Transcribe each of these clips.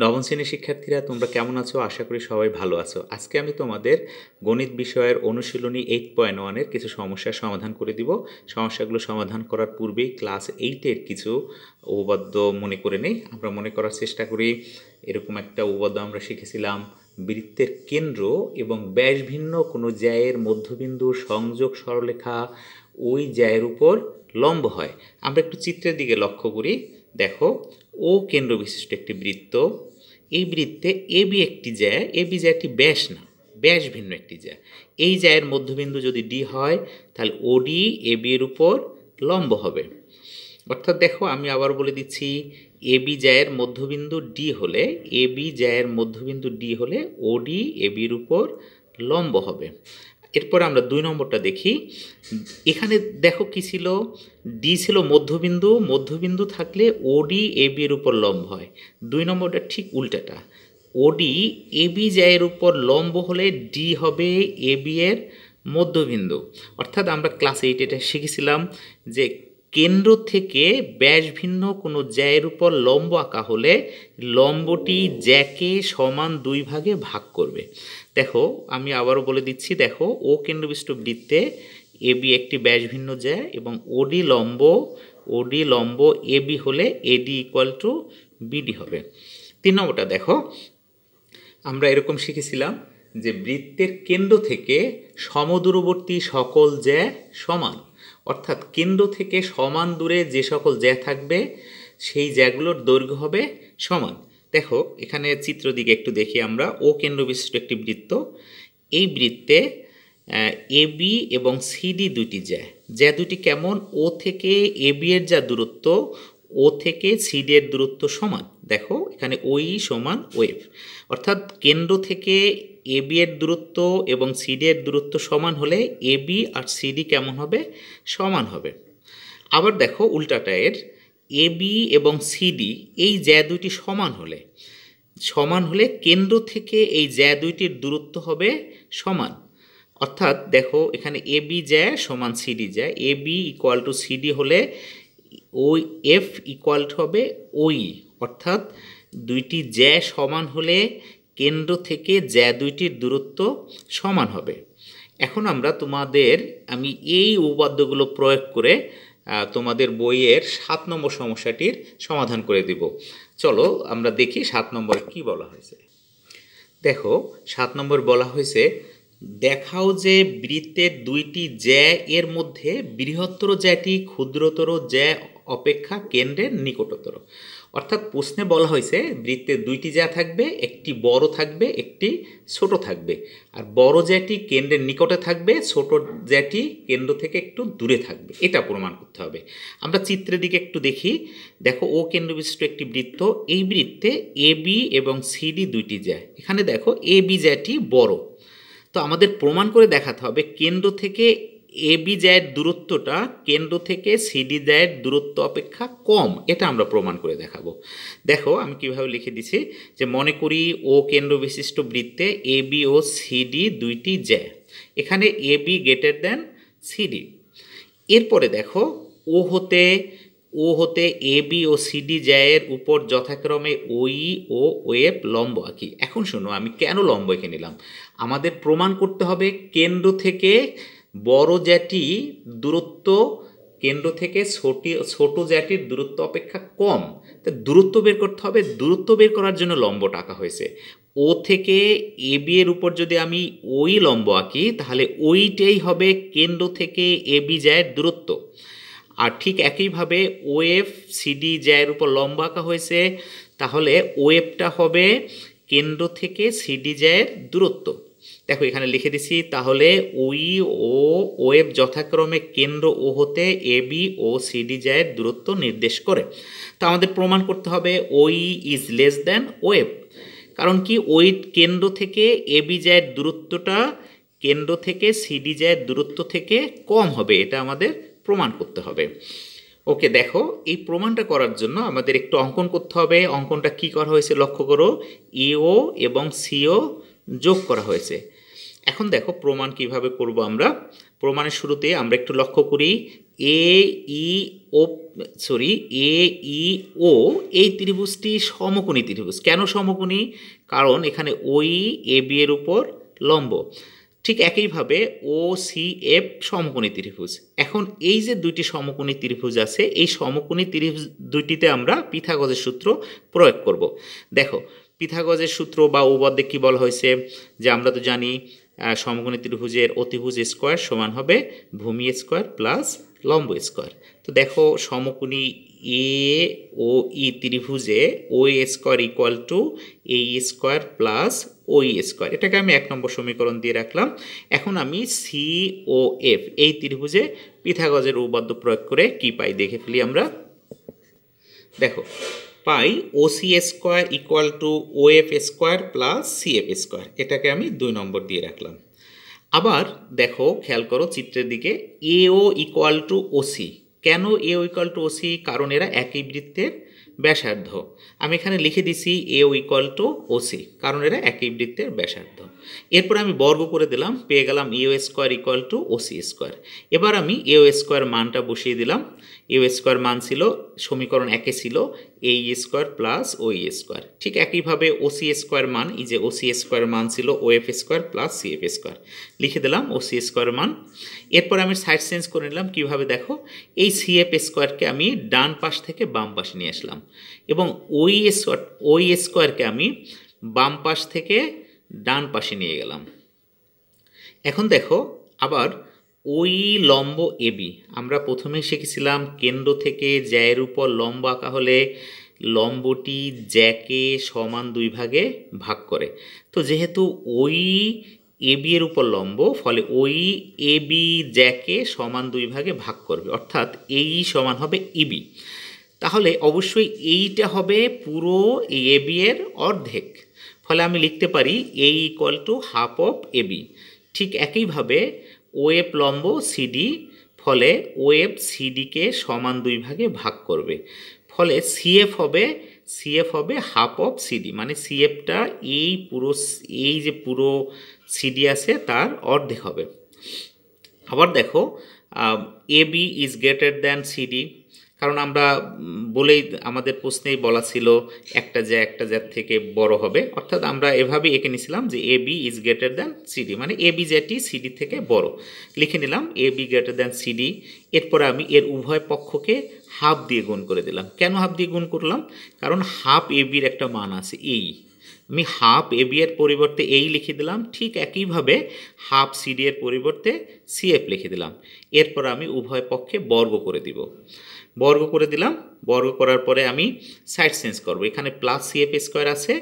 নবম শ্রেণীর শিক্ষার্থীরা তোমরা কেমন আছো আশা করি সবাই ভালো আছো আজকে আমি তোমাদের গণিত বিষয়ের অনুশীলনী এইট পয়েন্ট ওয়ানের কিছু সমস্যার সমাধান করে দিব সমস্যাগুলো সমাধান করার পূর্বেই ক্লাস এইটের কিছু উপপাদ্য মনে করে নেই আমরা মনে করার চেষ্টা করি এরকম একটা উপপাদ্য আমরা শিখেছিলাম বৃত্তের কেন্দ্র এবং ব্যাস ভিন্ন কোনো জ্যায়ের মধ্যবিন্দুর সংযোগ সরলেখা ওই জ্যায়ের উপর লম্ব হয় আমরা একটু চিত্রের দিকে লক্ষ্য করি দেখো ও কেন্দ্র বিশিষ্ট একটি বৃত্ত এই বৃত্তে এ বি একটি জ্যা এ বি জ্যা একটি ব্যাস না ব্যাস ভিন্ন একটি জ্যা এই জ্যায়ের মধ্যবিন্দু যদি ডি হয় তাহলে ও ডি এ বি এর উপর লম্ব হবে অর্থাৎ দেখো আমি আবার বলে দিচ্ছি এ বি জ্যায়ের মধ্যবিন্দু ডি হলে এ বি জ্যায়ের মধ্যবিন্দু ডি হলে ডি এ বির উপর লম্ব হবে এরপরে আমরা দুই নম্বরটা দেখি এখানে দেখো কি ছিল ডি ছিল মধ্যবিন্দু মধ্যবিন্দু থাকলে ওডি এ বি এর উপর লম্ব হয় দুই নম্বরটা ঠিক উল্টাটা ওডি এ বি জায়ের উপর লম্ব হলে ডি হবে এ বি এর মধ্যবিন্দু অর্থাৎ আমরা ক্লাস এইট এটা শিখেছিলাম যে কেন্দ্র থেকে ব্যাস ভিন্ন কোনো জ্যায়ের উপর লম্ব আঁকা হলে লম্বটি জ্যাকে সমান দুই ভাগে ভাগ করবে দেখো আমি আবারও বলে দিচ্ছি দেখো ও কেন্দ্রবিষ্ট বৃত্তে এ বি একটি ব্যাস ভিন্ন জ্যা এবং ওডি লম্ব ওডি লম্ব এ বি হলে এডি ইকুয়াল টু বিডি হবে তিন নম্বরটা দেখো আমরা এরকম শিখেছিলাম যে বৃত্তের কেন্দ্র থেকে সমদূরবর্তী সকল জ্যা সমান অর্থাৎ কেন্দ্র থেকে সমান দূরে যে সকল জ্যা থাকবে সেই জ্যাগুলোর দৈর্ঘ্য হবে সমান দেখো এখানে চিত্র দিকে একটু দেখি আমরা ও কেন্দ্র বিশিষ্ট একটি বৃত্ত এই বৃত্তে এ বি এবং সিডি দুটি জ্যা জ্যা দুটি কেমন ও থেকে এ বি এর যা দূরত্ব ও থেকে সিডি এর দূরত্ব সমান দেখো এখানে ওই সমান ওয়েভ অর্থাৎ কেন্দ্র থেকে এ বি এর দূরত্ব এবং সিডি এর দূরত্ব সমান হলে এবি বি আর সিডি কেমন হবে সমান হবে আবার দেখো উল্টাটা এর এ বি এবং সিডি এই জ্যা দুইটি সমান হলে সমান হলে কেন্দ্র থেকে এই জ্যা দুইটির দূরত্ব হবে সমান অর্থাৎ দেখো এখানে এবি জ্যা সমান সিডি জ্যা A B equal to CD হলে ওই এফ ইকুয়াল হবে ওই e। অর্থাৎ দুইটি জ্যা সমান হলে কেন্দ্র থেকে জ্যা দুইটির দূরত্ব সমান হবে এখন আমরা তোমাদের আমি এই উপাদ্যগুলো প্রয়োগ করে তোমাদের বইয়ের সাত নম্বর সমস্যাটির সমাধান করে দিব চলো আমরা দেখি সাত নম্বর কি বলা হয়েছে দেখো সাত নম্বর বলা হয়েছে দেখাও যে বৃত্তের দুইটি জ্যা এর মধ্যে বৃহত্তর জ্যাটি ক্ষুদ্রতর জ্যা অপেক্ষা কেন্দ্রের নিকটতর অর্থাৎ প্রশ্নে বলা হয়েছে বৃত্তে দুইটি জ্যা থাকবে একটি বড় থাকবে একটি ছোট থাকবে আর বড় জ্যাটি কেন্দ্রের নিকটে থাকবে ছোট জ্যাটি কেন্দ্র থেকে একটু দূরে থাকবে এটা প্রমাণ করতে হবে আমরা চিত্রের দিকে একটু দেখি দেখো ও কেন্দ্র বিশিষ্ট একটি বৃত্ত এই বৃত্তে এ বি এবং সিডি দুইটি জ্যা এখানে দেখো এ বি জ্যাটি বড় তো আমাদের প্রমাণ করে দেখাতে হবে কেন্দ্র থেকে এবি জ্যায়ের দূরত্বটা কেন্দ্র থেকে সিডি জ্যায়ের দূরত্ব অপেক্ষা কম এটা আমরা প্রমাণ করে দেখাবো দেখো আমি কিভাবে লিখে দিছি যে মনে করি ও কেন্দ্র বিশিষ্ট বৃত্তে এবি ও সিডি দুইটি জ্যা এখানে এবি গ্রেটার দেন সিডি এরপরে দেখো ও হতে ও হতে এ বি ও সিডি জ্যায়ের উপর যথাক্রমে ওই ও ওয়েব লম্ব আঁকি এখন শোনো আমি কেন লম্ব এঁকে নিলাম আমাদের প্রমাণ করতে হবে কেন্দ্র থেকে বড় জ্যাটি দূরত্ব কেন্দ্র থেকে ছোটি ছোট জ্যাটির দূরত্ব অপেক্ষা কম তা দূরত্ব বের করতে হবে দূরত্ব বের করার জন্য লম্ব টাকা হয়েছে ও থেকে এ বি এর উপর যদি আমি ওই লম্ব আঁকি তাহলে ওইটাই হবে কেন্দ্র থেকে এ বি জ্যায়ের দূরত্ব আর ঠিক একইভাবে ও এফ সিডি জ্যায়ের উপর লম্ব আঁকা হয়েছে তাহলে ও এফটা হবে কেন্দ্র থেকে সিডি জ্যায়ের দূরত্ব দেখো এখানে লিখে দিছি তাহলে ওই ও ওয়েব যথাক্রমে কেন্দ্র ও হতে এ বি ও সিডি জায়ের দূরত্ব নির্দেশ করে তো আমাদের প্রমাণ করতে হবে ওই ইজ লেস দ্যান ওয়েব কারণ কি ওই কেন্দ্র থেকে এ বি জায়ের দূরত্বটা কেন্দ্র থেকে সিডি জায়ের দূরত্ব থেকে কম হবে এটা আমাদের প্রমাণ করতে হবে ওকে দেখো এই প্রমাণটা করার জন্য আমাদের একটু অঙ্কন করতে হবে অঙ্কনটা কি করা হয়েছে লক্ষ্য করো ইও এবং সিও যোগ করা হয়েছে এখন দেখো প্রমাণ কিভাবে করব আমরা প্রমাণের শুরুতে আমরা একটু লক্ষ্য করি এ ই ও সরি এ ই ও এই ত্রিভুজটি সমকোণী ত্রিভুজ কেন সমকোণী কারণ এখানে ওই এ বি এর উপর লম্ব ঠিক একইভাবে ও সি এফ সমকোণী ত্রিভুজ এখন এই যে দুইটি সমকোণী ত্রিভুজ আছে এই সমকোণী ত্রিভুজ দুইটিতে আমরা পিথাগজের সূত্র প্রয়োগ করব দেখো পিথাগজের সূত্র বা উপদ্যে কী বলা হয়েছে যে আমরা তো জানি সমগুণে ত্রিভুজের অতিভুজ স্কোয়ার সমান হবে ভূমি স্কোয়ার প্লাস লম্ব স্কোয়ার তো দেখো সমকুণি এ ও ই ত্রিভুজে O A square equal to A square plus O E square এটাকে আমি এক নম্বর সমীকরণ দিয়ে রাখলাম এখন আমি সি ও এফ এই ত্রিভুজে পিথাগজের উপাদ্য প্রয়োগ করে কি পাই দেখে ফেলি আমরা দেখো পাই OC square equal to O F square plus CF square এটাকে আমি দুই নম্বর দিয়ে রাখলাম আবার দেখো খেয়াল করো চিত্রের দিকে এও ইকুয়াল টু ওসি কেন এও ইকুয়াল টু ওসি কারণ এরা একই বৃত্তের ব্যাসার্ধ আমি এখানে লিখে দিছি এও ইকুয়াল টু ওসি কারণ এরা একই বৃত্তের ব্যাসার্ধ এরপরে আমি বর্গ করে দিলাম পেয়ে গেলাম U square equal to OC square এবার আমি ইউ e স্কোয়ার মানটা বসিয়ে দিলাম ইউ e স্কোয়ার মান ছিল সমীকরণ একে ছিল এই স্কোয়ার প্লাস ও স্কোয়ার ঠিক একইভাবে ওসি স্কোয়ার মান এই যে ওসি স্কোয়ার মান ছিল O F square plus C F square লিখে দিলাম ওসি স্কোয়ার মান এরপর আমি সাইড চেঞ্জ করে নিলাম কীভাবে দেখো এই সি এফ স্কোয়ারকে আমি ডান পাশ থেকে বাম পাশে নিয়ে আসলাম এবং ওই স্কোয়ার ওই স্কোয়ারকে আমি বাম পাশ থেকে ডান পাশে নিয়ে গেলাম এখন দেখো আবার ওই লম্ব এবি আমরা প্রথমে শিখেছিলাম কেন্দ্র থেকে জ্যায়ের উপর লম্ব আঁকা হলে লম্বটি জ্যাকে সমান দুই ভাগে ভাগ করে তো যেহেতু ওই এবি এর উপর লম্ব ফলে ওই এবি জ্যাকে সমান দুই ভাগে ভাগ করবে অর্থাৎ এই সমান হবে ইবি তাহলে অবশ্যই এইটা হবে পুরো এবি এর অর্ধেক ফলে আমি লিখতে পারি A equal to half of AB ঠিক একইভাবে ওএফ লম্ব সিডি ফলে ওএফ সিডিকে সমান দুই ভাগে ভাগ করবে ফলে সিএফ হবে সিএফ হবে হাফ অফ সিডি মানে সিএফটা এই পুরো এই যে পুরো সিডি আছে তার অর্ধেক হবে আবার দেখো AB is greater than CD কারণ আমরা বলেই আমাদের প্রশ্নেই বলা ছিল একটা জ্যা একটা জ্যার থেকে বড় হবে অর্থাৎ আমরা এভাবে এঁকে নিছিলাম যে A B is greater than CD মানে এ বি জ্যাটি সিডি থেকে বড় লিখে নিলাম A B greater than CD এরপরে আমি এর উভয় পক্ষকে হাফ দিয়ে গুণ করে দিলাম কেন হাফ দিয়ে গুণ করলাম কারণ হাফ এ বির একটা মান আছে এই আমি হাফ এ বি এর পরিবর্তে এই লিখে দিলাম ঠিক একইভাবে হাফ ডি এর পরিবর্তে সিএফ লিখে দিলাম এরপর আমি উভয় পক্ষে বর্গ করে দিব বর্গ করে দিলাম বর্গ করার পরে আমি সাইড চেঞ্জ করব এখানে প্লাস সিএফ স্কোয়ার আছে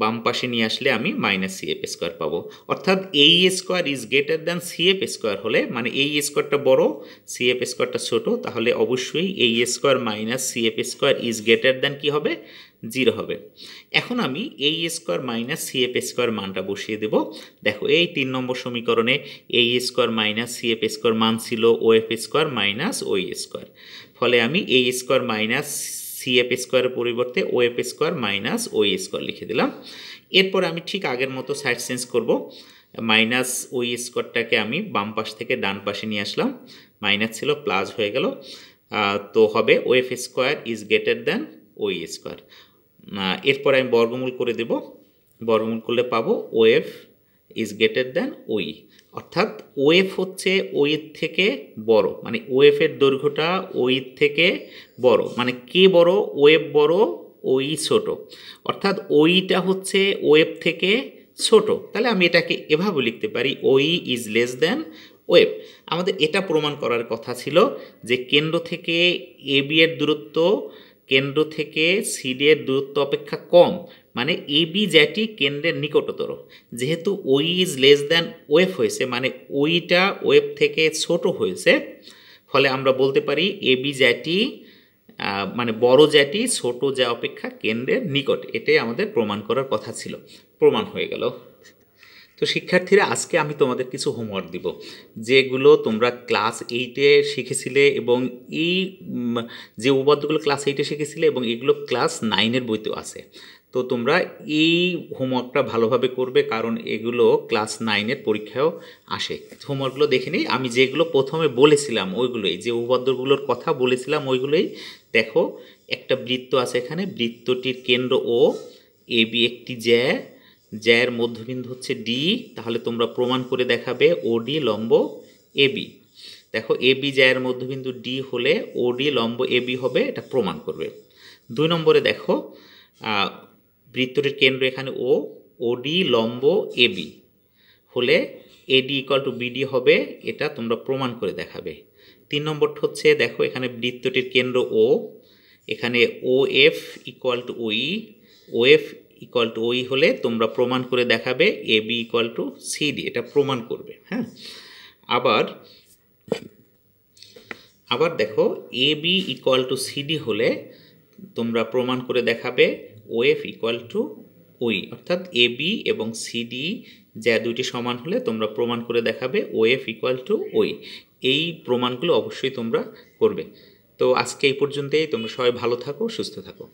বাম পাশে নিয়ে আসলে আমি মাইনাস সি এফ স্কোয়ার পাবো অর্থাৎ AE square is greater than C F square হলে মানে এই স্কোয়ারটা বড় সি এফ স্কোয়ারটা ছোট তাহলে অবশ্যই AE square minus C F square is greater than কী হবে জিরো হবে এখন আমি AE square minus C F square মানটা বসিয়ে দেব দেখো এই তিন নম্বর সমীকরণে AE square minus C F square মান ছিল O F square minus OE square ফলে আমি AE square minus C F স্কোয়ারের পরিবর্তে O F square minus OE square লিখে দিলাম এরপর আমি ঠিক আগের মতো সাইড চেঞ্জ করব মাইনাস ওই স্কোয়ারটাকে আমি বাম পাশ থেকে ডান পাশে নিয়ে আসলাম মাইনাস ছিল প্লাস হয়ে গেল তো হবে O F square is greater than OE square এরপর আমি বর্গমূল করে দেব বর্গমূল করলে পাবো O F is greater than OE অর্থাৎ ওয়েফ হচ্ছে ওয়ের থেকে বড় মানে ওয়েফের দৈর্ঘ্যটা ওয়ের থেকে বড় মানে কে বড় ওয়েব বড় ওই e ছোট অর্থাৎ ওইটা e হচ্ছে ওয়েব থেকে ছোট তাহলে আমি এটাকে এভাবে লিখতে পারি ওই ইজ লেস দ্যান ওয়েব আমাদের এটা প্রমাণ করার কথা ছিল যে কেন্দ্র থেকে এবি এর দূরত্ব কেন্দ্র থেকে সিডি এর দূরত্ব অপেক্ষা কম মানে এ বি জ্যাটি কেন্দ্রের নিকটতর যেহেতু ওই ইজ লেস দ্যান ওয়েভ হয়েছে মানে ওইটা ওয়েভ থেকে ছোট হয়েছে ফলে আমরা বলতে পারি এ বি জ্যাটি মানে বড় জ্যাটি ছোট যা অপেক্ষা কেন্দ্রের নিকট এটাই আমাদের প্রমাণ করার কথা ছিল প্রমাণ হয়ে গেল তো শিক্ষার্থীরা আজকে আমি তোমাদের কিছু হোমওয়ার্ক দিব যেগুলো তোমরা ক্লাস এইটে শিখেছিলে এবং এই যে উপাদ্যগুলো ক্লাস এইটে শিখেছিলে এবং এগুলো ক্লাস নাইনের বইতেও আছে তো তোমরা এই হোমওয়ার্কটা ভালোভাবে করবে কারণ এগুলো ক্লাস নাইনের পরীক্ষাও আসে হোমওয়ার্কগুলো দেখে নিই আমি যেগুলো প্রথমে বলেছিলাম ওইগুলোই যে উপাদ্যগুলোর কথা বলেছিলাম ওইগুলোই দেখো একটা বৃত্ত আছে এখানে বৃত্তটির কেন্দ্র ও এ বি একটি জ্যা জ্যার মধ্যবিন্দু হচ্ছে ডি তাহলে তোমরা প্রমাণ করে দেখাবে ওডি লম্ব এ বি দেখো এ বি জ্যার মধ্যবিন্দু ডি হলে ওডি লম্ব এ বি হবে এটা প্রমাণ করবে দুই নম্বরে দেখো বৃত্তটির কেন্দ্র এখানে ও ওডি লম্ব এবি হলে এডি ইকাল টু বিডি হবে এটা তোমরা প্রমাণ করে দেখাবে তিন নম্বরটা হচ্ছে দেখো এখানে বৃত্তটির কেন্দ্র ও এখানে ও এফ ইকুয়াল টু ওই ও এফ ইকুয়াল টু ওই হলে তোমরা প্রমাণ করে দেখাবে A B equal to CD এটা প্রমাণ করবে হ্যাঁ আবার আবার দেখো A B equal to CD হলে তোমরা প্রমাণ করে দেখাবে ওয়েফ ইকুয়াল টু ওই অর্থাৎ এ বি এবং সিডি যা দুইটি সমান হলে তোমরা প্রমাণ করে দেখাবে ওয়েফ ইকুয়াল টু ওই এই প্রমাণগুলো অবশ্যই তোমরা করবে তো আজকে এই পর্যন্তই তোমরা সবাই ভালো থাকো সুস্থ থাকো